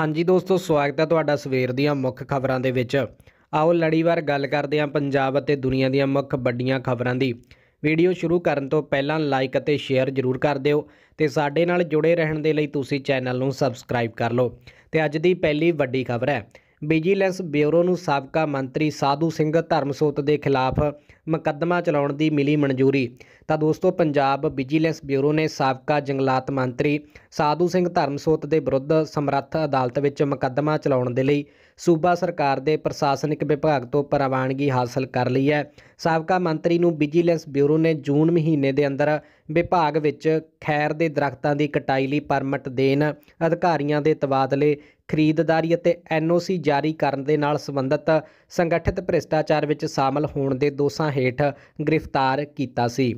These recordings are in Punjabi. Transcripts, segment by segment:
ਹਾਂਜੀ ਦੋਸਤੋ ਸਵਾਗਤ ਹੈ ਤੁਹਾਡਾ ਸਵੇਰ ਦੀਆਂ ਮੁੱਖ ਖਬਰਾਂ ਦੇ ਵਿੱਚ ਆਓ ਲੜੀਵਾਰ ਗੱਲ ਕਰਦੇ ਹਾਂ ਪੰਜਾਬ ਅਤੇ ਦੁਨੀਆ ਦੀਆਂ ਮੁੱਖ ਵੱਡੀਆਂ ਖਬਰਾਂ ਦੀ ਵੀਡੀਓ ਸ਼ੁਰੂ ਕਰਨ ਤੋਂ ਪਹਿਲਾਂ ਲਾਈਕ ਅਤੇ ਸ਼ੇਅਰ ਜ਼ਰੂਰ ਕਰ ਦਿਓ ਤੇ ਸਾਡੇ ਨਾਲ ਜੁੜੇ ਰਹਿਣ ਦੇ ਲਈ ਤੁਸੀਂ ਚੈਨਲ ਨੂੰ ਸਬਸਕ੍ਰਾਈਬ ਕਰ ਲਓ ਤੇ ਅੱਜ ਦੀ ਪਹਿਲੀ ਵੱਡੀ ਖਬਰ ਹੈ ਵਿਜੀਲੈਂਸ ਬਿਊਰੋ ਨੂੰ ਸਾਬਕਾ ਮੰਤਰੀ ਸਾਧੂ ਸਿੰਘ ਧਰਮਸੋਤ ਦੇ ਖਿਲਾਫ ਮੁਕੱਦਮਾ ਚਲਾਉਣ ਦੀ ਮਿਲੀ ਮਨਜ਼ੂਰੀ ਤਾਂ ਦੋਸਤੋ ਪੰਜਾਬ ਵਿਜੀਲੈਂਸ ਬਿਊਰੋ ਨੇ ਸਾਬਕਾ ਜੰਗਲਾਤ ਮੰਤਰੀ ਸਾਧੂ ਸਿੰਘ ਧਰਮਸੋਤ ਦੇ ਵਿਰੁੱਧ ਸਮਰੱਥ ਅਦਾਲਤ ਵਿੱਚ ਮੁਕੱਦਮਾ ਚਲਾਉਣ ਦੇ ਲਈ ਸੂਬਾ ਸਰਕਾਰ ਦੇ ਪ੍ਰਸ਼ਾਸਨਿਕ ਵਿਭਾਗ ਤੋਂ ਪ੍ਰਵਾਨਗੀ ਹਾਸਲ ਕਰ ਲਈ ਹੈ ਸਾਬਕਾ ਮੰਤਰੀ ਨੂੰ ਵਿਜੀਲੈਂਸ ਬਿਊਰੋ ਨੇ ਜੂਨ ਮਹੀਨੇ ਦੇ ਅੰਦਰ ਵਿਭਾਗ ਵਿੱਚ ਖੈਰ ਦੇ ਦਰਖਤਾਂ ਦੀ ਕਟਾਈ ਲਈ ਪਰਮਿਟ ਦੇਣ ਅਧਿਕਾਰੀਆਂ ਦੇ ਤਬਾਦਲੇ ਖਰੀਦਦਾਰੀ ਅਤੇ ਐਨਓਸੀ ਜਾਰੀ ਕਰਨ ਦੇ ਨਾਲ ਸੰਬੰਧਿਤ ਸੰਗਠਿਤ ਭ੍ਰਿਸ਼ਟਾਚਾਰ ਵਿੱਚ ਸ਼ਾਮਲ ਹੋਣ ਦੇ ਦੋਸ਼ਾਂ ਹੇਠ ਗ੍ਰਿਫਤਾਰ ਕੀਤਾ ਸੀ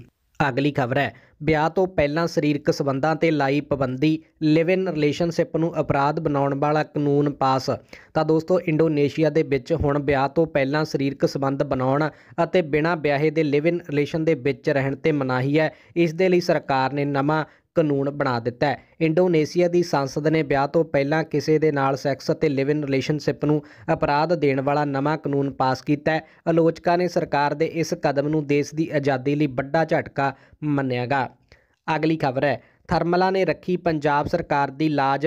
ਅਗਲੀ ਖਬਰ ਹੈ ਵਿਆਹ ਤੋਂ ਪਹਿਲਾਂ ਸਰੀਰਕ ਸਬੰਧਾਂ ਤੇ ਲਾਈ ਪਾਬੰਦੀ ਲਿਵ ਇਨ ਰਿਲੇਸ਼ਨਸ਼ਿਪ ਨੂੰ ਅਪਰਾਧ ਬਣਾਉਣ ਵਾਲਾ ਕਾਨੂੰਨ ਪਾਸ ਤਾਂ ਦੋਸਤੋ ਇੰਡੋਨੇਸ਼ੀਆ ਦੇ ਵਿੱਚ ਹੁਣ ਵਿਆਹ ਤੋਂ ਪਹਿਲਾਂ ਸਰੀਰਕ ਸਬੰਧ ਬਣਾਉਣ ਅਤੇ ਬਿਨਾਂ ਵਿਆਹੇ ਦੇ ਲਿਵ ਇਨ ਰਿਲੇਸ਼ਨ ਦੇ ਵਿੱਚ ਰਹਿਣ ਤੇ ਮਨਾਹੀ ਹੈ ਇਸ ਦੇ ਲਈ ਸਰਕਾਰ ਨੇ ਨਵਾਂ ਕਾਨੂੰਨ ਬਣਾ ਦਿੱਤਾ ਹੈ ਇੰਡੋਨੇਸ਼ੀਆ ਦੀ ਸੰਸਦ ਨੇ ਵਿਆਹ ਤੋਂ ਪਹਿਲਾਂ ਕਿਸੇ ਦੇ ਨਾਲ ਸੈਕਸ ਅਤੇ ਲਿਵ ਇਨ ਰਿਲੇਸ਼ਨਸ਼ਿਪ ਨੂੰ ਅਪਰਾਧ ਦੇਣ ਵਾਲਾ ਨਵਾਂ ਕਾਨੂੰਨ ਪਾਸ ਕੀਤਾ ਹੈ ਆਲੋਚਕਾਂ ਨੇ ਸਰਕਾਰ ਦੇ ਇਸ ਕਦਮ ਨੂੰ ਦੇਸ਼ ਦੀ ਆਜ਼ਾਦੀ ਲਈ ਵੱਡਾ ਝਟਕਾ ਮੰਨਿਆਗਾ ਅਗਲੀ ਖਬਰ ਹੈ ਥਰਮਲਾ ਨੇ ਰੱਖੀ ਪੰਜਾਬ ਸਰਕਾਰ ਦੀ ਲਾਜ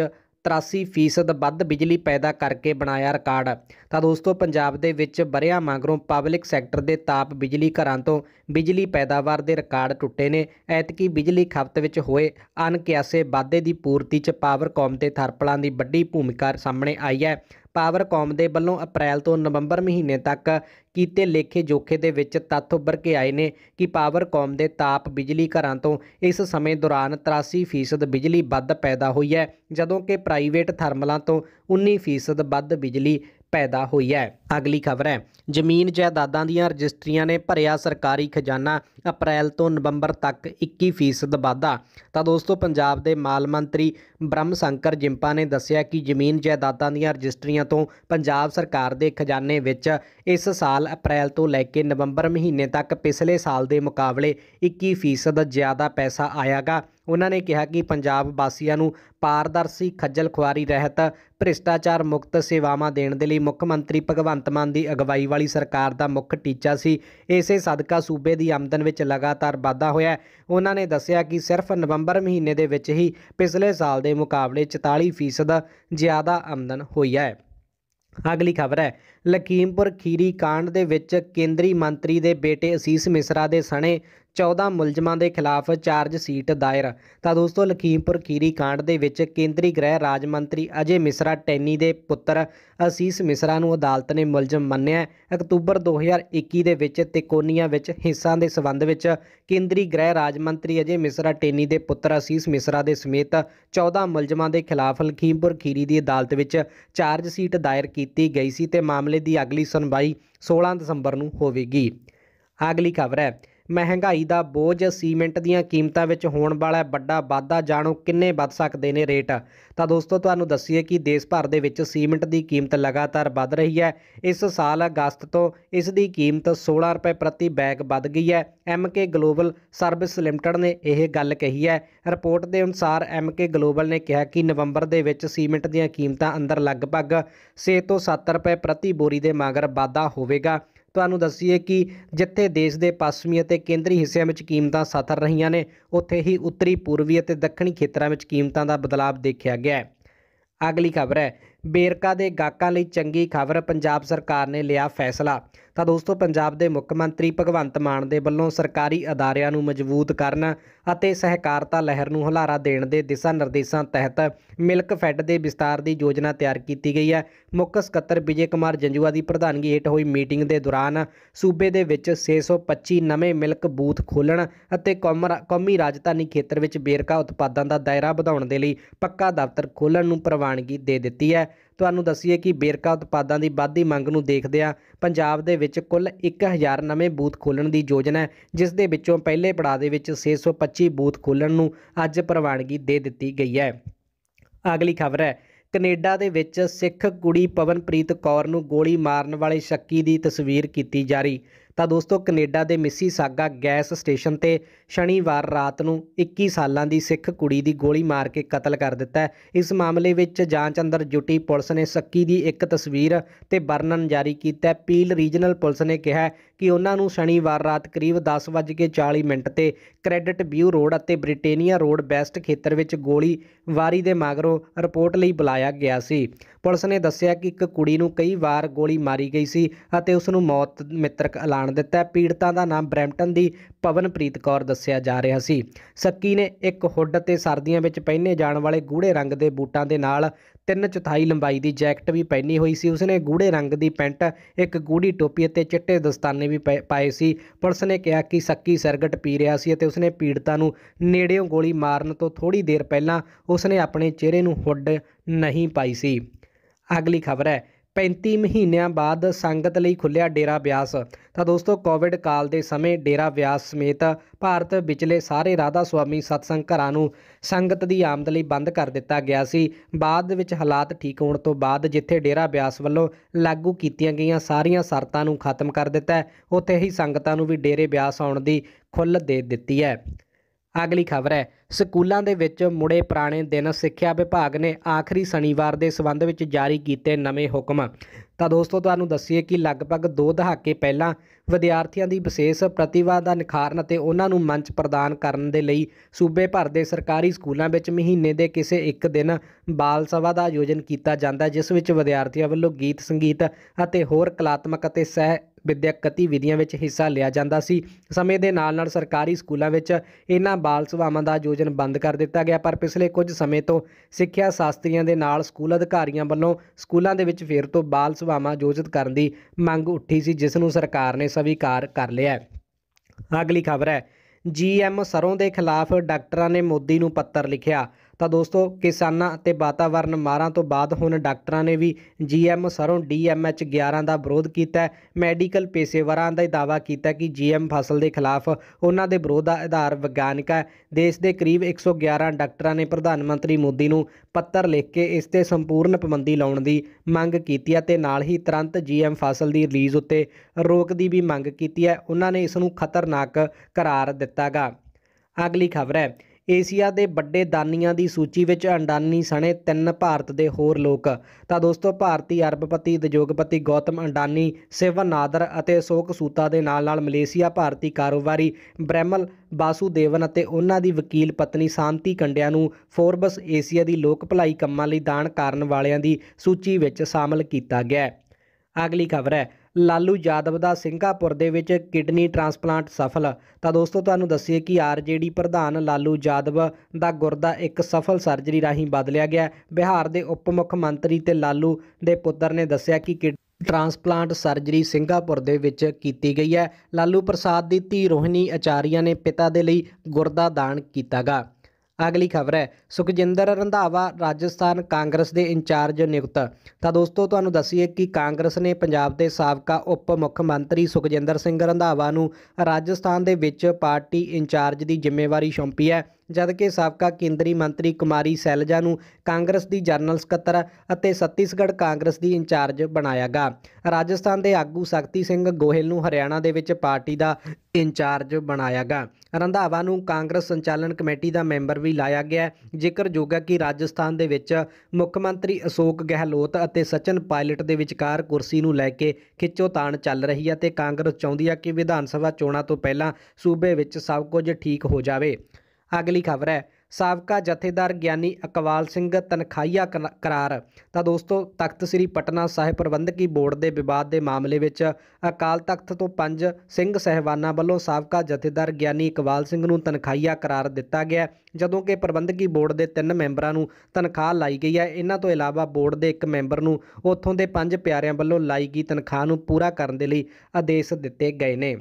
83% ਵੱਧ ਬਿਜਲੀ ਪੈਦਾ ਕਰਕੇ ਬਣਾਇਆ ਰਿਕਾਰਡ ਤਾਂ ਦੋਸਤੋ ਪੰਜਾਬ ਦੇ ਵਿੱਚ ਬਰਿਆ ਮੰਗਰੋਂ ਪਬਲਿਕ ਸੈਕਟਰ ਦੇ ਤਾਪ ਬਿਜਲੀ ਘਰਾਂ ਤੋਂ ਬਿਜਲੀ ਪੈਦਾਵਾਰ ਦੇ ਰਿਕਾਰਡ ਟੁੱਟੇ ਨੇ ਐਤਕੀ ਬਿਜਲੀ ਖਪਤ ਵਿੱਚ ਹੋਏ ਅਨਕਿਆਸੇ ਵਾਧੇ ਦੀ ਪੂਰਤੀ 'ਚ ਪਾਵਰਕਾਮ ਤੇ ਥਰਪਲਾਂ ਦੀ ਵੱਡੀ ਭੂਮਿਕਾ ਸਾਹਮਣੇ ਆਈ ਹੈ ਪਾਵਰਕਾਮ ਦੇ ਵੱਲੋਂ ਅਪ੍ਰੈਲ ਤੋਂ ਨਵੰਬਰ ਮਹੀਨੇ ਤੱਕ ਕੀਤੇ ਲੇਖੇ ਜੋਖੇ ਦੇ ਵਿੱਚ ਤੱਥ ਉੱਭਰ ਕੇ ਆਏ ਨੇ ਕਿ ਪਾਵਰਕਾਮ ਦੇ ਤਾਪ ਬਿਜਲੀ ਘਰਾਂ ਤੋਂ ਇਸ ਸਮੇਂ ਦੌਰਾਨ 83% ਬਿਜਲੀ ਵੱਧ ਪੈਦਾ ਹੋਈ ਹੈ ਜਦੋਂ ਕਿ ਪ੍ਰਾਈਵੇਟ ਥਰਮਲਾਂ ਤੋਂ 19% ਵੱਧ ਬਿਜਲੀ ਪੈਦਾ ਹੋਈ ਹੈ ਅਗਲੀ ਖਬਰ ਹੈ ਜ਼ਮੀਨ ਜਾਇਦਾਦਾਂ ਦੀਆਂ ਰਜਿਸਟਰੀਆਂ ਨੇ ਭਰਿਆ ਸਰਕਾਰੀ ਖਜ਼ਾਨਾ ਅਪ੍ਰੈਲ ਤੋਂ ਨਵੰਬਰ ਤੱਕ 21% ਵਾਧਾ ਤਾਂ ਦੋਸਤੋ ਪੰਜਾਬ ਦੇ ਮਾਲ ਮੰਤਰੀ ਬ੍ਰਹਮ ਸੰਕਰ ਜਿੰਪਾ ਨੇ ਦੱਸਿਆ ਕਿ ਜ਼ਮੀਨ ਜਾਇਦਾਦਾਂ ਦੀਆਂ ਰਜਿਸਟਰੀਆਂ ਤੋਂ ਪੰਜਾਬ ਸਰਕਾਰ ਦੇ ਖਜ਼ਾਨੇ ਵਿੱਚ ਇਸ ਸਾਲ ਅਪ੍ਰੈਲ ਤੋਂ ਲੈ ਕੇ ਨਵੰਬਰ ਮਹੀਨੇ ਤੱਕ ਪਿਛਲੇ ਸਾਲ ਦੇ ਮੁਕਾਬਲੇ 21% ਜ਼ਿਆਦਾ ਪੈਸਾ ਆਇਆਗਾ ਉਹਨਾਂ ਨੇ ਕਿਹਾ ਕਿ ਪੰਜਾਬ ਵਾਸੀਆਂ ਨੂੰ ਪਾਰਦਰਸ਼ੀ ਖੱਜਲ ਖੁਆਰੀ ਰਹਿਤ ਭ੍ਰਿਸ਼ਟਾਚਾਰ ਮੁਕਤ ਸੇਵਾਵਾਂ ਦੇਣ ਦੇ ਲਈ ਮੁੱਖ ਮੰਤਰੀ ਭਗਵੰਤ ਮਾਨ ਦੀ ਅਗਵਾਈ ਵਾਲੀ ਸਰਕਾਰ ਦਾ ਮੁੱਖ ਟੀਚਾ ਸੀ ਇਸੇ ਸਦਕਾ ਸੂਬੇ ਦੀ ਆਮਦਨ ਵਿੱਚ ਲਗਾਤਾਰ ਵਾਧਾ ਹੋਇਆ ਉਹਨਾਂ ਨੇ ਦੱਸਿਆ ਕਿ ਸਿਰਫ ਨਵੰਬਰ ਮਹੀਨੇ ਦੇ ਵਿੱਚ ਹੀ ਪਿਛਲੇ ਸਾਲ ਦੇ ਮੁਕਾਬਲੇ 44% ਜ਼ਿਆਦਾ ਆਮਦਨ ਹੋਈ ਹੈ ਅਗਲੀ ਖਬਰ ਹੈ ਲਕੀਮਪੁਰ ਖੀਰੀ ਕਾਂਡ ਦੇ ਵਿੱਚ ਕੇਂਦਰੀ ਮੰਤਰੀ ਦੇ ਬੇਟੇ ਅਸੀਸ ਮਿਸਰਾ ਦੇ ਸਣੇ 14 ਮੁਲਜ਼ਮਾਂ ਦੇ ਖਿਲਾਫ ਚਾਰਜ ਸ਼ੀਟ ਦਾਇਰ ਤਾਂ ਦੋਸਤੋ ਲਖੀਮਪੁਰ ਖੀਰੀ ਕਾਂਡ ਦੇ ਵਿੱਚ ਕੇਂਦਰੀ ਗ੍ਰਹਿ ਰਾਜ ਮੰਤਰੀ ਅਜੇ ਮਿਸਰਾ ਟੈਨੀ ਦੇ ਪੁੱਤਰ ਅਸੀਸ ਮਿਸਰਾ ਨੂੰ ਅਦਾਲਤ ਨੇ ਮੁਲਜ਼ਮ ਮੰਨਿਆ ਅਕਤੂਬਰ 2021 ਦੇ ਵਿੱਚ ਤਿਕੋਨੀਆਂ ਵਿੱਚ ਹਿੱਸਾਂ ਦੇ ਸਬੰਧ ਵਿੱਚ ਕੇਂਦਰੀ ਗ੍ਰਹਿ ਰਾਜ ਮੰਤਰੀ ਅਜੇ ਮਿਸਰਾ ਟੈਨੀ ਦੇ ਪੁੱਤਰ ਅਸੀਸ ਮਿਸਰਾ ਦੇ ਸਮੇਤ 14 ਮੁਲਜ਼ਮਾਂ ਦੇ ਖਿਲਾਫ ਲਖੀਮਪੁਰ ਖੀਰੀ ਦੀ ਅਦਾਲਤ ਵਿੱਚ ਚਾਰਜ ਸ਼ੀਟ ਦਾਇਰ ਕੀਤੀ ਗਈ ਸੀ ਤੇ ਮਾਮਲੇ ਦੀ ਅਗਲੀ ਸੁਣਵਾਈ 16 ਦਸੰਬਰ ਨੂੰ ਹੋਵੇਗੀ ਅਗਲੀ ਖਬਰ ਹੈ ਮਹਿੰਗਾਈ ਦਾ ਬੋਝ ਸੀਮੈਂਟ ਦੀਆਂ ਕੀਮਤਾਂ ਵਿੱਚ ਹੋਣ ਵਾਲਾ ਵੱਡਾ ਵਾਧਾ ਜਾਣੋ ਕਿੰਨੇ ਵੱਧ ਸਕਦੇ ਨੇ ਰੇਟ ਤਾਂ ਦੋਸਤੋ ਤੁਹਾਨੂੰ ਦੱਸੀਏ ਕਿ ਦੇਸ਼ ਭਰ ਦੇ ਵਿੱਚ ਸੀਮੈਂਟ ਦੀ ਕੀਮਤ ਲਗਾਤਾਰ ਵੱਧ ਰਹੀ ਹੈ ਇਸ ਸਾਲ ਅਗਸਤ ਤੋਂ ਇਸ ਦੀ ਕੀਮਤ 16 ਰੁਪਏ ਪ੍ਰਤੀ ਬੈਗ ਵੱਧ ਗਈ ਹੈ ਐਮਕੇ ਗਲੋਬਲ ਸਰਵਿਸ ਲਿਮਟਿਡ ਨੇ ਇਹ ਗੱਲ ਕਹੀ ਹੈ ਰਿਪੋਰਟ ਦੇ ਅਨੁਸਾਰ ਐਮਕੇ ਗਲੋਬਲ ਨੇ ਕਿਹਾ ਕਿ ਨਵੰਬਰ ਦੇ ਵਿੱਚ ਸੀਮੈਂਟ ਦੀਆਂ ਕੀਮਤਾਂ ਅੰਦਰ ਲਗਭਗ 6 ਤੋਂ 7 ਰੁਪਏ ਪ੍ਰਤੀ ਬੋਰੀ ਦੇ ਮਗਰ ਵਾਧਾ ਹੋਵੇਗਾ ਤੁਹਾਨੂੰ ਦੱਸੀਏ ਕਿ ਜਿੱਥੇ ਦੇਸ਼ ਦੇ ਪੱਛਮੀ ਅਤੇ ਕੇਂਦਰੀ ਹਿੱਸਿਆਂ ਵਿੱਚ ਕੀਮਤਾਂ ਸਥਿਰ ਰਹੀਆਂ ਨੇ ਉੱਥੇ ਹੀ ਉੱਤਰੀ ਪੂਰਬੀ ਅਤੇ ਦੱਖਣੀ ਖੇਤਰਾਂ ਵਿੱਚ ਕੀਮਤਾਂ ਦਾ ਬਦਲਾਅ ਦੇਖਿਆ ਗਿਆ ਹੈ ਅਗਲੀ ਖਬਰ ਹੈ ਬੇਰਕਾ ਦੇ ਗਾਕਾਂ ਲਈ ਚੰਗੀ ਖਬਰ ਪੰਜਾਬ ਸਰਕਾਰ ਨੇ ਲਿਆ ਫੈਸਲਾ ਤਾਂ ਦੋਸਤੋ ਪੰਜਾਬ ਦੇ ਮੁੱਖ ਮੰਤਰੀ ਭਗਵੰਤ ਮਾਨ ਦੇ ਵੱਲੋਂ ਸਰਕਾਰੀ ਅਦਾਰਿਆਂ ਨੂੰ ਮਜ਼ਬੂਤ ਕਰਨ ਅਤੇ ਸਹਿਕਾਰਤਾ ਲਹਿਰ ਨੂੰ ਹੁਲਾਰਾ ਦੇਣ ਦੇ ਦਿਸ਼ਾ ਨਿਰਦੇਸ਼ਾਂ ਤਹਿਤ ਮਿਲਕ ਫੈਡ ਦੇ ਵਿਸਤਾਰ ਦੀ ਯੋਜਨਾ ਤਿਆਰ ਕੀਤੀ ਗਈ ਹੈ ਮੁੱਖ ਸਕੱਤਰ ਵਿਜੇ ਕੁਮਾਰ ਜੰਜੂਆ ਦੀ ਪ੍ਰਧਾਨਗੀ ਹੇਠ ਹੋਈ ਮੀਟਿੰਗ ਦੇ ਦੌਰਾਨ ਸੂਬੇ ਦੇ ਵਿੱਚ 625 ਨਵੇਂ ਮਿਲਕ ਬੂਥ ਖੋਲਣ ਅਤੇ ਕੌਮੀ ਰਾਜਧਾਨੀ ਖੇਤਰ ਵਿੱਚ ਬੇਰਕਾ ਉਤਪਾਦਾਂ ਦਾ ਦਾਇਰਾ ਵਧਾਉਣ ਦੇ ਲਈ ਪੱਕਾ ਦਫ਼ਤਰ ਖੋਲਣ ਨੂੰ ਪ੍ਰਵਾਨਗੀ ਦੇ ਦਿੱਤੀ ਹੈ ਤੁਹਾਨੂੰ ਦੱਸੀਏ ਕਿ ਬੇਰਕਾ ਉਤਪਾਦਾਂ ਦੀ ਵੱਧਦੀ ਮੰਗ ਨੂੰ ਦੇਖਦਿਆਂ ਪੰਜਾਬ ਦੇ ਵਿੱਚ ਕੁੱਲ 1000 ਨਵੇਂ ਬੂਥ ਖੋਲਣ ਦੀ ਯੋਜਨਾ ਹੈ ਜਿਸ ਦੇ ਵਿੱਚੋਂ ਪਹਿਲੇ ਪੜਾਅ ਦੇ ਵਿੱਚ 625 ਬੂਥ ਖੋਲਣ ਨੂੰ ਅੱਜ ਪ੍ਰਵਾਨਗੀ ਦੇ ਦਿੱਤੀ ਗਈ ਹੈ ਅਗਲੀ ਖਬਰ ਹੈ ਕੈਨੇਡਾ ਦੇ ਵਿੱਚ ਸਿੱਖ ਕੁੜੀ ਪਵਨਪ੍ਰੀਤ ਕੌਰ ਨੂੰ ਗੋਲੀ ਮਾਰਨ ਵਾਲੇ ਸ਼ੱਕੀ ਦੀ ਤਸਵੀਰ ਕੀਤੀ ਜਾਰੀ ਤਾਂ ਦੋਸਤੋ ਕੈਨੇਡਾ ਦੇ ਸਾਗਾ ਗੈਸ ਸਟੇਸ਼ਨ ਤੇ ਸ਼ਨੀਵਾਰ ਰਾਤ ਨੂੰ 21 ਸਾਲਾਂ ਦੀ ਸਿੱਖ ਕੁੜੀ ਦੀ ਗੋਲੀ ਮਾਰ ਕੇ ਕਤਲ ਕਰ ਦਿੱਤਾ ਇਸ ਮਾਮਲੇ ਵਿੱਚ ਜਾਂਚ ਅੰਦਰ ਜੁਟੀ ਪੁਲਿਸ ਨੇ ਸੱਕੀ ਦੀ ਇੱਕ ਤਸਵੀਰ ਤੇ ਵਰਣਨ ਜਾਰੀ ਕੀਤਾ ਪੀਲ ਰੀਜਨਲ ਪੁਲਿਸ ਨੇ ਕਿਹਾ ਕਿ ਉਹਨਾਂ ਨੂੰ ਸ਼ਨੀਵਾਰ ਰਾਤ ਕਰੀਬ 10:40 ਮਿੰਟ ਤੇ ਕ੍ਰੈਡਿਟ ਵਿਊ ਰੋਡ ਅਤੇ ਬ੍ਰਿਟੇਨੀਆ ਰੋਡ ਬੈਸਟ ਖੇਤਰ ਵਿੱਚ ਗੋਲੀ ਵਾਰੀ ਦੇ ਮਗਰੋਂ ਰਿਪੋਰਟ ਲਈ ਬੁਲਾਇਆ ਗਿਆ ਸੀ ਪੁਲਿਸ ਨੇ ਦੱਸਿਆ ਕਿ ਇੱਕ ਕੁੜੀ ਨੂੰ ਕਈ ਵਾਰ ਗੋਲੀ ਮਾਰੀ ਗਈ ਸੀ ਅਤੇ ਉਸ ਨੂੰ ਮੌਤ ਮਿੱਤਰਕ ਐਲਾਨ ਜਾਣ ਦਿੱਤਾ ਪੀੜਤਾਂ ਦਾ ਨਾਮ ਬ੍ਰੈਂਪਟਨ ਦੀ ਪਵਨਪ੍ਰੀਤ ਕੌਰ ਦੱਸਿਆ ਜਾ ਰਿਹਾ ਸੀ ਸੱਕੀ ਨੇ ਇੱਕ ਹੁੱਡ ਤੇ ਸਰਦੀਆਂ ਵਿੱਚ ਪਹਿਨੇ ਜਾਣ ਵਾਲੇ ਗੂੜੇ ਰੰਗ ਦੇ ਬੂਟਾਂ ਦੇ ਨਾਲ 3/4 ਲੰਬਾਈ ਦੀ ਜੈਕਟ ਵੀ ਪਹਿਨੀ ਹੋਈ ਸੀ ਉਸਨੇ ਗੂੜੇ ਰੰਗ ਦੀ ਪੈਂਟ ਇੱਕ ਗੂੜੀ ਟੋਪੀ ਅਤੇ ਚਿੱਟੇ ਦਸਤਾਨੇ ਵੀ ਪਾਏ ਸੀ ਪੁਲਿਸ ਨੇ ਕਿਹਾ ਕਿ ਸੱਕੀ ਸਰਗਟ ਪੀ ਰਿਹਾ ਸੀ ਅਤੇ ਉਸਨੇ ਪੀੜਤਾ ਨੂੰ ਨੇੜਿਓਂ ਗੋਲੀ ਮਾਰਨ ਤੋਂ ਥੋੜੀ ਦੇਰ ਪਹਿਲਾਂ ਉਸਨੇ ਆਪਣੇ ਚਿਹਰੇ ਨੂੰ ਹੁੱਡ ਨਹੀਂ ਪਾਈ ਸੀ ਅਗਲੀ ਖਬਰ ਹੈ 35 ਮਹੀਨਿਆਂ ਬਾਅਦ ਸੰਗਤ ਲਈ ਖੁੱਲਿਆ ਡੇਰਾ ਬਿਆਸ ਤਾਂ ਦੋਸਤੋ ਕੋਵਿਡ ਕਾਲ ਦੇ ਸਮੇਂ ਡੇਰਾ ਬਿਆਸ ਸਮੇਤ ਭਾਰਤ ਵਿਚਲੇ ਸਾਰੇ ਰਾਧਾ ਸੁਆਮੀ ਸਤਸੰਗ ਘਰਾਂ ਨੂੰ ਸੰਗਤ ਦੀ ਆਮਦ ਲਈ ਬੰਦ ਕਰ ਦਿੱਤਾ ਗਿਆ ਸੀ ਬਾਅਦ ਵਿੱਚ ਹਾਲਾਤ ਠੀਕ ਹੋਣ ਤੋਂ ਬਾਅਦ ਜਿੱਥੇ ਡੇਰਾ ਬਿਆਸ ਵੱਲੋਂ ਲਾਗੂ ਕੀਤੀਆਂ ਗਈਆਂ ਸਾਰੀਆਂ ਸ਼ਰਤਾਂ ਨੂੰ ਖਤਮ ਕਰ ਦਿੱਤਾ ਉੱਥੇ ਹੀ ਸੰਗਤਾਂ ਨੂੰ ਵੀ ਡੇਰੇ ਬਿਆਸ ਆਉਣ ਦੀ ਖੁੱਲ੍ਹ ਦੇ ਦਿੱਤੀ ਹੈ ਅਗਲੀ ਖਬਰ ਹੈ ਸਕੂਲਾਂ ਦੇ ਵਿੱਚ ਮੁੜੇ ਪੁਰਾਣੇ ਦਿਨ ਸਿੱਖਿਆ ਵਿਭਾਗ ਨੇ ਆਖਰੀ ਸ਼ਨੀਵਾਰ ਦੇ ਸਬੰਧ ਵਿੱਚ ਜਾਰੀ ਕੀਤੇ ਨਵੇਂ ਹੁਕਮ ਤਾਂ ਦੋਸਤੋ ਤੁਹਾਨੂੰ ਦੱਸੀਏ ਕਿ ਲਗਭਗ 2 ਦਹਾਕੇ ਪਹਿਲਾਂ ਵਿਦਿਆਰਥੀਆਂ ਦੀ ਵਿਸ਼ੇਸ਼ ਪ੍ਰਤਿਭਾ ਦਾ ਨਿਖਾਰਨ ਅਤੇ ਉਹਨਾਂ ਨੂੰ ਮੰਚ ਪ੍ਰਦਾਨ ਕਰਨ ਦੇ ਲਈ ਸੂਬੇ ਭਰ ਦੇ ਸਰਕਾਰੀ ਸਕੂਲਾਂ ਵਿੱਚ ਮਹੀਨੇ ਦੇ ਕਿਸੇ ਇੱਕ ਦਿਨ ਬਾਲ ਸਭਾ ਦਾ ਆਯੋਜਨ ਕੀਤਾ ਜਾਂਦਾ ਜਿਸ ਵਿੱਚ ਵਿਦਿਆਰਥੀਆਂ ਵੱਲੋਂ ਗੀਤ ਸੰਗੀਤ ਅਤੇ ਹੋਰ ਕਲਾਤਮਕ ਅਤੇ ਸਹਿ ਵਿਦਿਅਕ ਗਤੀਵਿਧੀਆਂ ਵਿੱਚ ਹਿੱਸਾ ਲਿਆ ਜਾਂਦਾ ਸੀ ਸਮੇਂ ਦੇ ਨਾਲ ਨਾਲ ਸਰਕਾਰੀ ਸਕੂਲਾਂ ਵਿੱਚ ਇਹਨਾਂ ਬਾਲ ਸਭਾਵਾਂ ਦਾ ਆਯੋਜਨ ਬੰਦ ਕਰ ਦਿੱਤਾ ਗਿਆ ਪਰ ਪਿਛਲੇ ਕੁਝ ਸਮੇਂ ਤੋਂ ਸਿੱਖਿਆ ਸ਼ਾਸਤਰੀਆਂ ਦੇ ਨਾਲ ਸਕੂਲ ਅਧਿਕਾਰੀਆਂ ਵੱਲੋਂ ਸਕੂਲਾਂ ਦੇ ਵਿੱਚ ਫੇਰ ਤੋਂ ਬਾਲ ਸਭਾਵਾਂ ਆਯੋਜਿਤ ਕਰਨ ਦੀ ਮੰਗ ਉੱਠੀ ਸੀ ਜਿਸ ਨੂੰ ਸਰਕਾਰ ਨੇ ਸਵੀਕਾਰ ਕਰ ਲਿਆ ਅਗਲੀ ਖਬਰ ਹੈ ਜੀਐਮ ਸਰੋਂ ਦੇ ਖਿਲਾਫ ਡਾਕਟਰਾਂ ਨੇ ਮੋਦੀ ਨੂੰ ਪੱਤਰ ਲਿਖਿਆ ਤਾਂ ਦੋਸਤੋ ਕਿਸਾਨਾਂ ਤੇ ਵਾਤਾਵਰਣ ਮਾਰਾਂ ਤੋਂ ਬਾਅਦ ਹੁਣ ਡਾਕਟਰਾਂ ਨੇ ਵੀ ਜੀਐਮ ਸਰੋਂ ਡੀਐਮਐਚ 11 ਦਾ ਵਿਰੋਧ ਕੀਤਾ ਮੈਡੀਕਲ ਪੇਸ਼ੇਵਰਾਂ ਦਾ ਦਾਵਾ ਕੀਤਾ ਕਿ ਜੀਐਮ ਫਸਲ ਦੇ ਖਿਲਾਫ ਉਹਨਾਂ ਦੇ ਵਿਰੋਧ ਦਾ ਆਧਾਰ ਵਿਗਿਆਨਕ ਹੈ ਦੇਸ਼ ਦੇ ਕਰੀਬ 111 ਡਾਕਟਰਾਂ ਨੇ ਪ੍ਰਧਾਨ ਮੰਤਰੀ ਮੋਦੀ ਨੂੰ ਪੱਤਰ ਲਿਖ ਕੇ ਇਸ ਤੇ ਸੰਪੂਰਨ ਪਾਬੰਦੀ ਲਾਉਣ ਦੀ ਮੰਗ ਕੀਤੀ ਹੈ ਤੇ ਨਾਲ ਹੀ ਤੁਰੰਤ ਜੀਐਮ ਫਸਲ ਦੀ ਰਿਲੀਜ਼ ਉੱਤੇ ਰੋਕ ਦੀ ਵੀ ਮੰਗ ਕੀਤੀ ਹੈ ਉਹਨਾਂ ਨੇ ਇਸ ਨੂੰ ਖਤਰਨਾਕ ਕਰਾਰ ਦਿੱਤਾਗਾ ਅਗਲੀ ਖਬਰ ਹੈ ਏਸ਼ੀਆ ਦੇ ਵੱਡੇ ਦਾਨੀਆਂ ਦੀ ਸੂਚੀ ਵਿੱਚ ਅੰਡਾਨੀ ਸਣੇ ਤਿੰਨ ਭਾਰਤ ਦੇ ਹੋਰ ਲੋਕ ਤਾਂ ਦੋਸਤੋ ਭਾਰਤੀ ਅਰਬਪਤੀ ਉਦਯੋਗਪਤੀ ਗੌਤਮ ਅੰਡਾਨੀ ਸਿਵ ਨਾਦਰ ਅਤੇ ਅਸ਼ੋਕ ਸੂਤਾ ਦੇ ਨਾਲ-ਨਾਲ ਮਲੇਸ਼ੀਆ ਭਾਰਤੀ ਕਾਰੋਬਾਰੀ ਬ੍ਰੈਮਲ ਬਾਸੂਦੇਵਨ ਅਤੇ ਉਹਨਾਂ ਦੀ ਵਕੀਲ ਪਤਨੀ ਸ਼ਾਂਤੀ ਕੰਡਿਆ ਨੂੰ ਫੋਰਬਸ ਏਸ਼ੀਆ ਦੀ ਲੋਕ ਭਲਾਈ ਕੰਮਾਂ ਲਈ ਦਾਨ ਕਰਨ ਵਾਲਿਆਂ ਦੀ ਸੂਚੀ ਵਿੱਚ ਸ਼ਾਮਲ ਕੀਤਾ ਗਿਆ ਅਗਲੀ ਖਬਰ ਹੈ ਲਾਲੂ ਯਾਦਵ ਦਾ ਸਿੰਘਾਪੁਰ ਦੇ ਵਿੱਚ ਕਿਡਨੀ ਟ੍ਰਾਂਸਪਲਾਂਟ ਸਫਲ ਤਾਂ ਦੋਸਤੋ ਤੁਹਾਨੂੰ ਦੱਸੀਏ ਕਿ ਆਰਜੀਡੀ ਪ੍ਰਧਾਨ ਲਾਲੂ ਯਾਦਵ ਦਾ ਗੁਰਦਾ ਇੱਕ ਸਫਲ ਸਰਜਰੀ ਰਾਹੀਂ ਬਦਲਿਆ ਗਿਆ ਬਿਹਾਰ ਦੇ ਉਪ ਮੁੱਖ ਮੰਤਰੀ ਤੇ ਲਾਲੂ ਦੇ ਪੁੱਤਰ ਨੇ ਦੱਸਿਆ ਕਿ ਟ੍ਰਾਂਸਪਲਾਂਟ ਸਰਜਰੀ ਸਿੰਗਾਪੁਰ ਦੇ ਵਿੱਚ ਕੀਤੀ ਗਈ ਹੈ ਲਾਲੂ ਪ੍ਰਸਾਦ ਦੀ ਧੀ ਰੋਹਿਣੀ ਅਚਾਰੀਆ ਨੇ ਪਿਤਾ ਦੇ ਲਈ ਗੁਰਦਾ ਦਾਨ ਕੀਤਾਗਾ ਅਗਲੀ ਖਬਰ ਹੈ ਸੁਖਜਿੰਦਰ ਰੰਧਾਵਾ ਰਾਜਸਥਾਨ ਕਾਂਗਰਸ ਦੇ ਇੰਚਾਰਜ ਨਿਯੁਕਤ ਤਾਂ ਦੋਸਤੋ ਤੁਹਾਨੂੰ ਦੱਸੀਏ ਕਿ ਕਾਂਗਰਸ ਨੇ ਪੰਜਾਬ ਦੇ ਸਾਬਕਾ ਉਪ ਮੁੱਖ ਮੰਤਰੀ ਸੁਖਜਿੰਦਰ ਸਿੰਘ ਰੰਧਾਵਾ ਨੂੰ ਰਾਜਸਥਾਨ ਦੇ ਵਿੱਚ ਪਾਰਟੀ ਇੰਚਾਰਜ ਦੀ ਜ਼ਿੰਮੇਵਾਰੀ ਸੌਂਪੀ ਹੈ ਜਦਕਿ ਸਾਬਕਾ ਕੇਂਦਰੀ ਮੰਤਰੀ ਕੁਮਾਰੀ ਸੈਲਜਾ ਨੂੰ ਕਾਂਗਰਸ ਦੀ ਜਨਰਲ ਸਕੱਤਰ ਅਤੇ ਛੱਤੀਸਗੜ੍ਹ ਕਾਂਗਰਸ ਦੀ ਇੰਚਾਰਜ ਬਣਾਇਆਗਾ ਰਾਜਸਥਾਨ ਦੇ ਆਗੂ ਸ਼ਕਤੀ ਸਿੰਘ ਗੋਹਿਲ ਨੂੰ ਹਰਿਆਣਾ ਦੇ ਵਿੱਚ ਪਾਰਟੀ ਦਾ ਇੰਚਾਰਜ ਬਣਾਇਆਗਾ ਰੰਧਾਵਾ ਨੂੰ ਕਾਂਗਰਸ ਸੰਚਾਲਨ ਕਮੇਟੀ ਦਾ ਮੈਂਬਰ ਵੀ ਲਾਇਆ ਗਿਆ ਜੇਕਰ ਜੋਗਾ ਕਿ ਰਾਜਸਥਾਨ ਦੇ ਵਿੱਚ ਮੁੱਖ ਮੰਤਰੀ ਅਸ਼ੋਕ ਗਹਿਲੋਤ ਅਤੇ ਸਚਨ ਪਾਇਲਟ ਦੇ ਵਿਚਕਾਰ ਕੁਰਸੀ ਨੂੰ ਲੈ ਕੇ ਖਿੱਚੋਤਾਣ ਚੱਲ ਰਹੀ ਹੈ ਤੇ ਕਾਂਗਰਸ ਚਾਹੁੰਦੀ ਹੈ ਕਿ ਵਿਧਾਨ ਸਭਾ ਚੋਣਾਂ ਤੋਂ ਪਹਿਲਾਂ ਸੂਬੇ ਵਿੱਚ ਸਭ ਕੁਝ ਠੀਕ ਹੋ ਜਾਵੇ ਅਗਲੀ ਖਬਰ ਹੈ ਸਾਬਕਾ ਜਥੇਦਾਰ ਗਿਆਨੀ ਅਕਵਾਲ ਸਿੰਘ ਤਨਖਾਈਆ ਕਰਾਰ ਤਾਂ ਦੋਸਤੋ ਤਖਤ ਸ੍ਰੀ ਪਟਨਾ ਸਾਹਿਬ ਪ੍ਰਬੰਧਕੀ ਬੋਰਡ ਦੇ ਵਿਵਾਦ ਦੇ ਮਾਮਲੇ ਵਿੱਚ ਅਕਾਲ ਤਖਤ ਤੋਂ ਪੰਜ ਸਿੰਘ ਸਹਿਬਾਨਾਂ ਵੱਲੋਂ ਸਾਬਕਾ ਜਥੇਦਾਰ ਗਿਆਨੀ ਅਕਵਾਲ ਸਿੰਘ ਨੂੰ ਤਨਖਾਈਆ ਕਰਾਰ ਦਿੱਤਾ ਗਿਆ ਜਦੋਂ ਕਿ ਪ੍ਰਬੰਧਕੀ ਬੋਰਡ ਦੇ ਤਿੰਨ ਮੈਂਬਰਾਂ ਨੂੰ ਤਨਖਾਹ ਲਾਈ ਗਈ ਹੈ ਇਹਨਾਂ ਤੋਂ ਇਲਾਵਾ ਬੋਰਡ ਦੇ ਇੱਕ ਮੈਂਬਰ ਨੂੰ ਉੱਥੋਂ ਦੇ ਪੰਜ ਪਿਆਰਿਆਂ ਵੱਲੋਂ ਲਾਈ ਗਈ ਤਨਖਾਹ ਨੂੰ ਪੂਰਾ ਕਰਨ ਦੇ ਲਈ ਆਦੇਸ਼ ਦਿੱਤੇ ਗਏ ਨੇ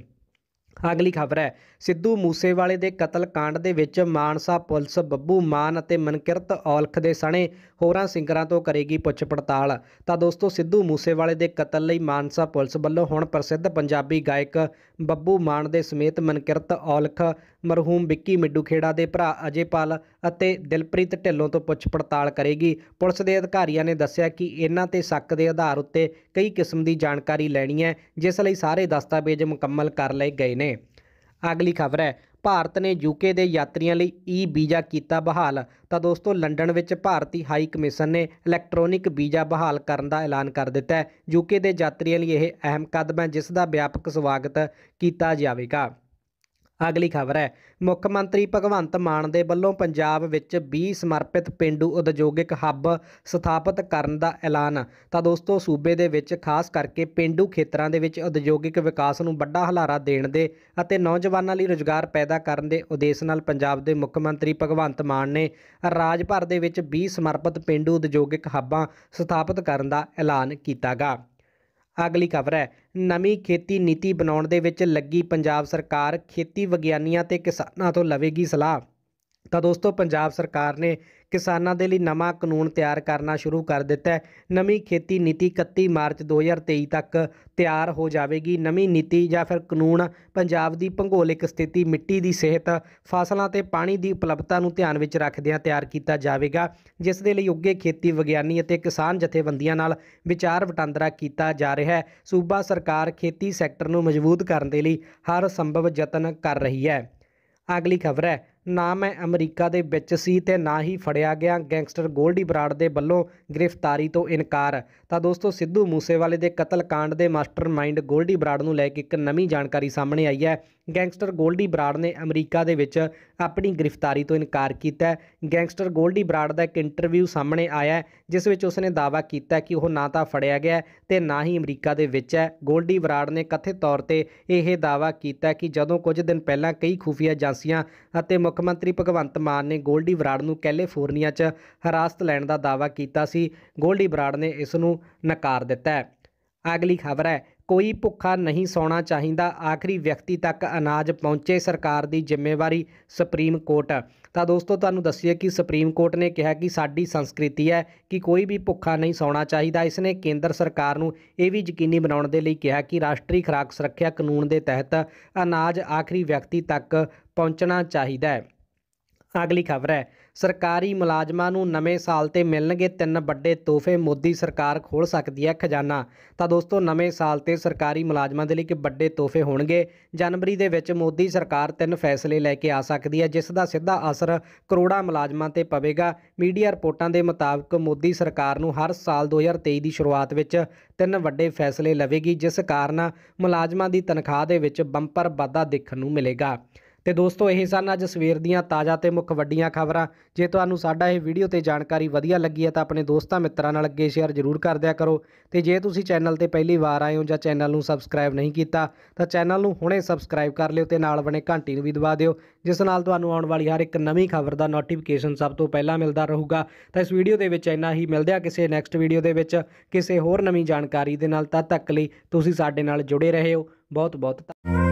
ਅਗਲੀ ਖਬਰ ਹੈ ਸਿੱਧੂ ਮੂਸੇਵਾਲੇ ਦੇ ਕਤਲ ਕਾਂਡ ਦੇ ਵਿੱਚ ਮਾਨਸਾ ਪੁਲਿਸ ਬੱਬੂ ਮਾਨ ਅਤੇ ਮਨਕਿਰਤ ਔਲਖ ਦੇ ਸਣੇ ਹੋਰਾਂ ਸਿੰਗਰਾਂ ਤੋਂ ਕਰੇਗੀ ਪੁੱਛ ਪੜਤਾਲ ਤਾਂ ਦੋਸਤੋ ਸਿੱਧੂ ਮੂਸੇਵਾਲੇ ਦੇ ਕਤਲ ਲਈ ਮਾਨਸਾ ਪੁਲਿਸ ਵੱਲੋਂ ਹੁਣ ਪ੍ਰਸਿੱਧ ਪੰਜਾਬੀ ਗਾਇਕ ਬੱਬੂ ਮਾਨ ਦੇ ਸਮੇਤ ਮਨਕਿਰਤ ਔਲਖ ਮਰਹੂਮ ਵਿੱਕੀ ਮਿੱਡੂ ਖੇੜਾ ਦੇ ਭਰਾ ਅਜੇਪਾਲ ਅਤੇ ਦਿਲਪ੍ਰੀਤ ਢਿੱਲੋਂ ਤੋਂ ਪੁੱਛ ਪੜਤਾਲ ਕਰੇਗੀ ਪੁਲਿਸ ਦੇ ਅਧਿਕਾਰੀਆਂ ਨੇ ਦੱਸਿਆ ਕਿ ਇਹਨਾਂ ਤੇ ਸ਼ੱਕ ਦੇ ਆਧਾਰ ਉੱਤੇ ਕਈ ਕਿਸਮ ਦੀ ਜਾਣਕਾਰੀ ਲੈਣੀ ਹੈ ਜਿਸ ਲਈ ਸਾਰੇ ਦਸਤਾਵੇਜ਼ ਮੁਕੰਮਲ ਕਰ ਲਏ ਗਏ ਨੇ ਅਗਲੀ ਖਬਰ ਹੈ ਭਾਰਤ ਨੇ ਯੂਕੇ ਦੇ ਯਾਤਰੀਆਂ ਲਈ ਈ ਵੀਜ਼ਾ ਕੀਤਾ ਬਹਾਲ ਤਾਂ ਦੋਸਤੋ ਲੰਡਨ ਵਿੱਚ ਭਾਰਤੀ ਹਾਈ ਕਮਿਸ਼ਨ ਨੇ ਇਲੈਕਟ੍ਰੋਨਿਕ ਵੀਜ਼ਾ ਬਹਾਲ ਕਰਨ ਦਾ ਐਲਾਨ ਕਰ ਦਿੱਤਾ ਹੈ ਯੂਕੇ ਦੇ ਯਾਤਰੀਆਂ ਲਈ ਇਹ ਅਹਿਮ ਕਦਮ ਹੈ ਜਿਸ ਦਾ ਵਿਆਪਕ ਸਵਾਗਤ ਕੀਤਾ ਜਾਵੇਗਾ ਅਗਲੀ ਖਬਰ ਹੈ ਮੁੱਖ ਮੰਤਰੀ ਭਗਵੰਤ ਮਾਨ ਦੇ ਵੱਲੋਂ ਪੰਜਾਬ ਵਿੱਚ 20 ਸਮਰਪਿਤ ਪਿੰਡੂ ਉਦਯੋਗਿਕ ਹੱਬ ਸਥਾਪਿਤ ਕਰਨ ਦਾ ਐਲਾਨ ਤਾਂ ਦੋਸਤੋ ਸੂਬੇ ਦੇ ਵਿੱਚ ਖਾਸ ਕਰਕੇ ਪਿੰਡੂ ਖੇਤਰਾਂ ਦੇ ਵਿੱਚ ਉਦਯੋਗਿਕ ਵਿਕਾਸ ਨੂੰ ਵੱਡਾ ਹਲਾਰਾ ਦੇਣ ਦੇ ਅਤੇ ਨੌਜਵਾਨਾਂ ਲਈ ਰੋਜ਼ਗਾਰ ਪੈਦਾ ਕਰਨ ਦੇ ਉਦੇਸ਼ ਨਾਲ ਪੰਜਾਬ ਦੇ ਮੁੱਖ ਮੰਤਰੀ ਭਗਵੰਤ ਮਾਨ ਨੇ ਰਾਜ ਭਰ ਦੇ ਵਿੱਚ 20 ਸਮਰਪਿਤ ਪਿੰਡੂ ਉਦਯੋਗਿਕ ਹੱਬਾਂ ਸਥਾਪਿਤ ਕਰਨ ਦਾ ਐਲਾਨ ਕੀਤਾਗਾ ਅਗਲੀ ਖਬਰ ਹੈ ਨਵੀਂ ਖੇਤੀ ਨੀਤੀ ਬਣਾਉਣ ਦੇ ਵਿੱਚ ਲੱਗੀ ਪੰਜਾਬ ਸਰਕਾਰ ਖੇਤੀ ਵਿਗਿਆਨੀਆਂ ਤੇ ਕਿਸਾਨਾਂ ਤੋਂ ਲਵੇਗੀ ਸਲਾਹ ਤਾਂ ਦੋਸਤੋ ਪੰਜਾਬ ਸਰਕਾਰ ਨੇ ਕਿਸਾਨਾਂ ਦੇ ਲਈ ਨਵਾਂ ਕਾਨੂੰਨ ਤਿਆਰ ਕਰਨਾ ਸ਼ੁਰੂ ਕਰ ਦਿੱਤਾ ਹੈ ਨਵੀਂ ਖੇਤੀ ਨੀਤੀ 31 ਮਾਰਚ 2023 ਤੱਕ ਤਿਆਰ ਹੋ ਜਾਵੇਗੀ ਨਵੀਂ ਨੀਤੀ ਜਾਂ ਫਿਰ ਕਾਨੂੰਨ ਪੰਜਾਬ ਦੀ ਭੂਗੋਲਿਕ ਸਥਿਤੀ ਮਿੱਟੀ ਦੀ ਸਿਹਤ ਫਸਲਾਂ ਤੇ ਪਾਣੀ ਦੀ ਉਪਲਬਧਤਾ ਨੂੰ ਧਿਆਨ ਵਿੱਚ ਰੱਖਦਿਆਂ ਤਿਆਰ ਕੀਤਾ ਜਾਵੇਗਾ ਜਿਸ ਦੇ ਲਈ ਉੱਗੇ ਖੇਤੀ ਵਿਗਿਆਨੀ ਅਤੇ ਕਿਸਾਨ ਜਥੇਬੰਦੀਆਂ ਨਾਲ ਵਿਚਾਰ ਵਟਾਂਦਰਾ ਕੀਤਾ ਜਾ ਰਿਹਾ ਹੈ ਸੂਬਾ ਸਰਕਾਰ ਖੇਤੀ ਸੈਕਟਰ ਨੂੰ ਮਜ਼ਬੂਤ ਕਰਨ ਦੇ ਲਈ ਹਰ ਸੰਭਵ ਯਤਨ ਕਰ ਰਹੀ ਹੈ ਅਗਲੀ ਖਬਰ ਹੈ ਨਾ ਮੈਂ ਅਮਰੀਕਾ ਦੇ ਵਿੱਚ ਸੀ ਤੇ ਨਾ ਹੀ ਫੜਿਆ ਗਿਆ ਗੈਂਗਸਟਰ ਗੋਲਡੀ ਬਰਾੜ ਦੇ ਵੱਲੋਂ ਗ੍ਰਿਫਤਾਰੀ ਤੋਂ ਇਨਕਾਰ ਤਾਂ ਦੋਸਤੋ ਸਿੱਧੂ ਮੂਸੇਵਾਲੇ ਦੇ ਕਤਲ ਕਾਂਡ ਦੇ ਮਾਸਟਰਮਾਈਂਡ ਗੋਲਡੀ ਬਰਾੜ ਨੂੰ ਲੈ ਕੇ ਇੱਕ ਨਵੀਂ ਜਾਣਕਾਰੀ ਸਾਹਮਣੇ ਆਈ ਹੈ ਗੈਂਗਸਟਰ ਗੋਲਡੀ ਬਰਾੜ ਨੇ ਅਮਰੀਕਾ ਦੇ ਵਿੱਚ ਆਪਣੀ ਗ੍ਰਿਫਤਾਰੀ ਤੋਂ ਇਨਕਾਰ ਕੀਤਾ ਹੈ ਗੈਂਗਸਟਰ ਗੋਲਡੀ ਬਰਾੜ ਦਾ ਇੱਕ ਇੰਟਰਵਿਊ ਸਾਹਮਣੇ ਆਇਆ ਜਿਸ ਵਿੱਚ ਉਸਨੇ ਦਾਅਵਾ ਕੀਤਾ ਕਿ ਉਹ ਨਾ ਤਾਂ ਫੜਿਆ ਗਿਆ ਤੇ ਨਾ ਹੀ ਅਮਰੀਕਾ ਦੇ ਵਿੱਚ ਹੈ ਗੋਲਡੀ ਬਰਾੜ ਨੇ ਕਥਿਤ ਤੌਰ ਤੇ ਇਹ ਦਾਅਵਾ ਕੀਤਾ ਕਿ ਜਦੋਂ ਕੁਝ ਦਿਨ ਪਹਿਲਾਂ ਕਈ ਖੁਫੀਆ ਏਜੰਸੀਆਂ ਅਤੇ ਮੁੱਖ ਮੰਤਰੀ ਭਗਵੰਤ ਮਾਨ ਨੇ ਗੋਲਡੀ ਬਰਾੜ ਨੂੰ ਕੈਲੀਫੋਰਨੀਆ 'ਚ ਹਰਾਸਤ ਲੈਣ ਦਾ ਦਾਅਵਾ ਕੀਤਾ ਸੀ ਗੋਲਡੀ ਬਰਾੜ ਨੇ ਇਸ ਨੂੰ ਨਕਾਰ ਦਿੱਤਾ ਹੈ ਅਗਲੀ ਖਬਰ ਹੈ ਕੋਈ ਭੁੱਖਾ ਨਹੀਂ ਸੌਣਾ ਚਾਹੀਦਾ ਆਖਰੀ ਵਿਅਕਤੀ ਤੱਕ ਅਨਾਜ ਪਹੁੰਚੇ ਸਰਕਾਰ ਦੀ ਜ਼ਿੰਮੇਵਾਰੀ ਸੁਪਰੀਮ ਕੋਰਟ ਤਾਂ ਦੋਸਤੋ ਤੁਹਾਨੂੰ ਦੱਸਿਆ ਕਿ ਸੁਪਰੀਮ ਕੋਰਟ ਨੇ ਕਿਹਾ ਕਿ ਸਾਡੀ ਸੰਸਕ੍ਰਿਤੀ ਹੈ ਕਿ ਕੋਈ ਵੀ ਭੁੱਖਾ ਨਹੀਂ ਸੌਣਾ ਚਾਹੀਦਾ ਇਸ ਨੇ ਕੇਂਦਰ ਸਰਕਾਰ ਨੂੰ ਇਹ ਵੀ ਯਕੀਨੀ ਬਣਾਉਣ ਦੇ ਲਈ ਕਿਹਾ ਕਿ ਰਾਸ਼ਟਰੀ ਖੁਰਾਕ ਸੁਰੱਖਿਆ ਕਾਨੂੰਨ ਦੇ ਤਹਿਤ ਅਨਾਜ ਆਖਰੀ ਵਿਅਕਤੀ ਤੱਕ ਪਹੁੰਚਣਾ ਚਾਹੀਦਾ ਹੈ ਅਗਲੀ ਖਬਰ ਹੈ ਸਰਕਾਰੀ ਮੁਲਾਜ਼ਮਾਂ ਨੂੰ ਨਵੇਂ ਸਾਲ ਤੇ ਮਿਲਣਗੇ ਤਿੰਨ ਵੱਡੇ ਤੋਹਫੇ ਮੋਦੀ ਸਰਕਾਰ ਖੋਲ ਸਕਦੀ ਹੈ ਖਜ਼ਾਨਾ ਤਾਂ ਦੋਸਤੋ ਨਵੇਂ ਸਾਲ ਤੇ ਸਰਕਾਰੀ ਮੁਲਾਜ਼ਮਾਂ ਦੇ ਲਈ ਕਿ ਵੱਡੇ ਤੋਹਫੇ ਹੋਣਗੇ ਜਨਵਰੀ ਦੇ ਵਿੱਚ ਮੋਦੀ ਸਰਕਾਰ ਤਿੰਨ ਫੈਸਲੇ ਲੈ ਕੇ ਆ ਸਕਦੀ ਹੈ ਜਿਸ ਦਾ ਸਿੱਧਾ ਅਸਰ ਕਰੋੜਾਂ ਮੁਲਾਜ਼ਮਾਂ ਤੇ ਪਵੇਗਾ ਮੀਡੀਆ ਰਿਪੋਰਟਾਂ ਦੇ ਮੁਤਾਬਕ ਮੋਦੀ ਸਰਕਾਰ ਨੂੰ ਹਰ ਸਾਲ 2023 ਦੀ ਸ਼ੁਰੂਆਤ ਵਿੱਚ ਤਿੰਨ ਵੱਡੇ ਫੈਸਲੇ ਲਵੇਗੀ ਜਿਸ ਕਾਰਨ ਮੁਲਾਜ਼ਮਾਂ ਦੀ ਤਨਖਾਹ ਦੇ ਵਿੱਚ ਬੰਪਰ ਵਾਧਾ ਦੇਖਣ ਨੂੰ ਮਿਲੇਗਾ ਤੇ ਦੋਸਤੋ ਇਹ ਸਨ ਅੱਜ ਸਵੇਰ ਦੀਆਂ ਤਾਜ਼ਾ ਤੇ ਮੁੱਖ ਵੱਡੀਆਂ ਖਬਰਾਂ ਜੇ ਤੁਹਾਨੂੰ ਸਾਡਾ ਇਹ ਵੀਡੀਓ ਤੇ ਜਾਣਕਾਰੀ ਵਧੀਆ ਲੱਗੀ ਹੈ ਤਾਂ ਆਪਣੇ ਦੋਸਤਾਂ ਮਿੱਤਰਾਂ ਨਾਲ ਅੱਗੇ ਸ਼ੇਅਰ ਜ਼ਰੂਰ ਕਰ ਦਿਆ ਕਰੋ ਤੇ ਜੇ ਤੁਸੀਂ ਚੈਨਲ ਤੇ ਪਹਿਲੀ ਵਾਰ ਆਏ ਹੋ ਜਾਂ ਚੈਨਲ ਨੂੰ ਸਬਸਕ੍ਰਾਈਬ ਨਹੀਂ ਕੀਤਾ ਤਾਂ ਚੈਨਲ ਨੂੰ ਹੁਣੇ ਸਬਸਕ੍ਰਾਈਬ ਕਰ ਲਿਓ ਤੇ ਨਾਲ ਬਣੇ ਘੰਟੀ ਨੂੰ ਵੀ ਦਬਾ ਦਿਓ ਜਿਸ ਨਾਲ ਤੁਹਾਨੂੰ ਆਉਣ ਵਾਲੀ ਹਰ ਇੱਕ ਨਵੀਂ ਖਬਰ ਦਾ ਨੋਟੀਫਿਕੇਸ਼ਨ ਸਭ ਤੋਂ ਪਹਿਲਾਂ ਮਿਲਦਾ ਰਹੂਗਾ ਤਾਂ ਇਸ ਵੀਡੀਓ ਦੇ ਵਿੱਚ ਇੰਨਾ ਹੀ ਮਿਲਦੇ ਆ ਕਿਸੇ ਨੈਕਸਟ ਵੀਡੀਓ ਦੇ ਵਿੱਚ ਕਿਸੇ ਹੋਰ ਨਵੀਂ ਜਾਣਕਾਰੀ ਦੇ ਨਾਲ ਤਦ ਤੱਕ ਲਈ ਤੁਸੀਂ ਸਾਡੇ ਨਾਲ ਜੁੜੇ ਰਹੇ ਹੋ ਬਹੁਤ ਬਹੁਤ